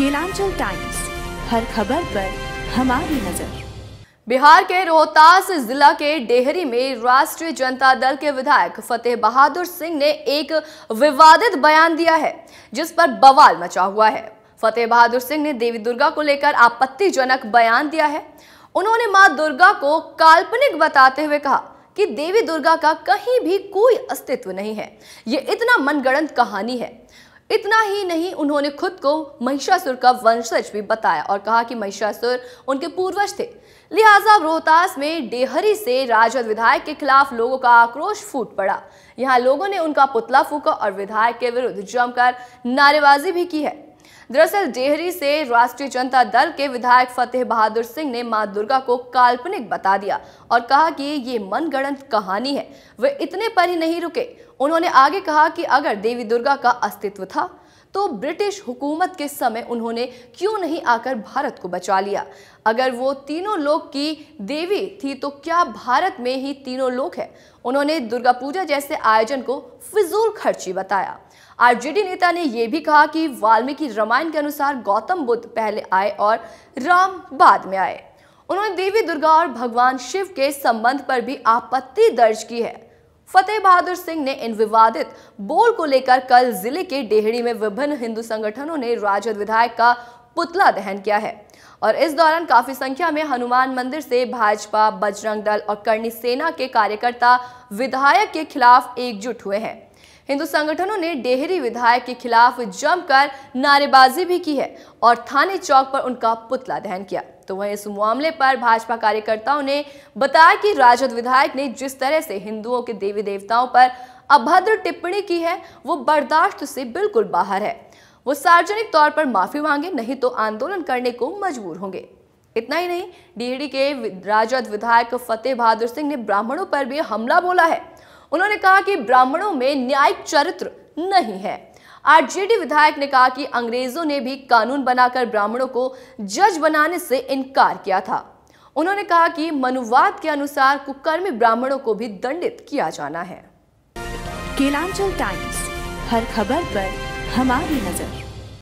Kelanchal times हर खबर पर हमारी नजर बिहार के रोहतास जिला के डेहरी में राष्ट्रीय जनता दल के विधायक फतेह बहादुर सिंह ने एक विवादित बयान दिया है जिस पर बवाल मचा हुआ है फतेह बहादुर सिंह ने देवी दुर्गा को लेकर आपत्तिजनक बयान दिया है उन्होंने मां दुर्गा को काल्पनिक बताते हुए कहा कि देवी दुर्गा का कहीं भी कोई अस्तित्व नहीं है ये इतना मनगढ़ंत कहानी है इतना ही नहीं उन्होंने खुद को महिषासुर का वंशज भी बताया और कहा कि महिषासुर उनके पूर्वज थे लिहाजा रोहतास में डेहरी से राजद विधायक के खिलाफ लोगों का आक्रोश फूट पड़ा यहाँ लोगों ने उनका पुतला फूका और विधायक के विरुद्ध जमकर नारेबाजी भी की है दरअसल डेहरी से राष्ट्रीय जनता दल के विधायक फतेह बहादुर सिंह ने मां दुर्गा को काल्पनिक बता दिया और कहा कि ये मनगढ़ंत कहानी है वे इतने पर ही नहीं रुके उन्होंने आगे कहा कि अगर देवी दुर्गा का अस्तित्व था तो ब्रिटिश हुकूमत के समय उन्होंने क्यों नहीं आकर भारत को बचा लिया अगर वो तीनों लोक की देवी थी तो क्या भारत में ही तीनों लोक है उन्होंने दुर्गा पूजा जैसे आयोजन को फिजूल खर्ची बताया आरजेडी नेता ने यह भी कहा कि वाल्मीकि रामायण के अनुसार गौतम बुद्ध पहले आए और राम बाद में आए उन्होंने देवी दुर्गा और भगवान शिव के संबंध पर भी आपत्ति दर्ज की है फतेह बहादुर सिंह ने इन विवादित बोल को लेकर कल जिले के डेहड़ी में विभिन्न हिंदू संगठनों ने राजद विधायक का पुतला दहन किया है और इस दौरान काफी संख्या में हनुमान मंदिर से भाजपा बजरंग दल और करणी सेना के कार्यकर्ता विधायक के खिलाफ एकजुट हुए हैं हिंदू संगठनों ने डेहरी विधायक के खिलाफ जमकर नारेबाजी भी की है और थाने चौक पर उनका पुतला दहन किया तो वहीं इस मामले पर भाजपा कार्यकर्ताओं ने बताया कि राजद विधायक ने जिस तरह से हिंदुओं के देवी देवताओं पर अभद्र टिप्पणी की है वो बर्दाश्त से बिल्कुल बाहर है वो सार्वजनिक तौर पर माफी मांगे नहीं तो आंदोलन करने को मजबूर होंगे इतना ही नहीं डीडी के राजद विधायक फतेह बहादुर सिंह ने ब्राह्मणों पर भी हमला बोला है उन्होंने कहा कि ब्राह्मणों में न्यायिक चरित्र नहीं है आरजेडी विधायक ने कहा कि अंग्रेजों ने भी कानून बनाकर ब्राह्मणों को जज बनाने से इनकार किया था उन्होंने कहा कि मनुवाद के अनुसार कुकर्मी ब्राह्मणों को भी दंडित किया जाना है केलांचल टाइम्स हर खबर पर हमारी नजर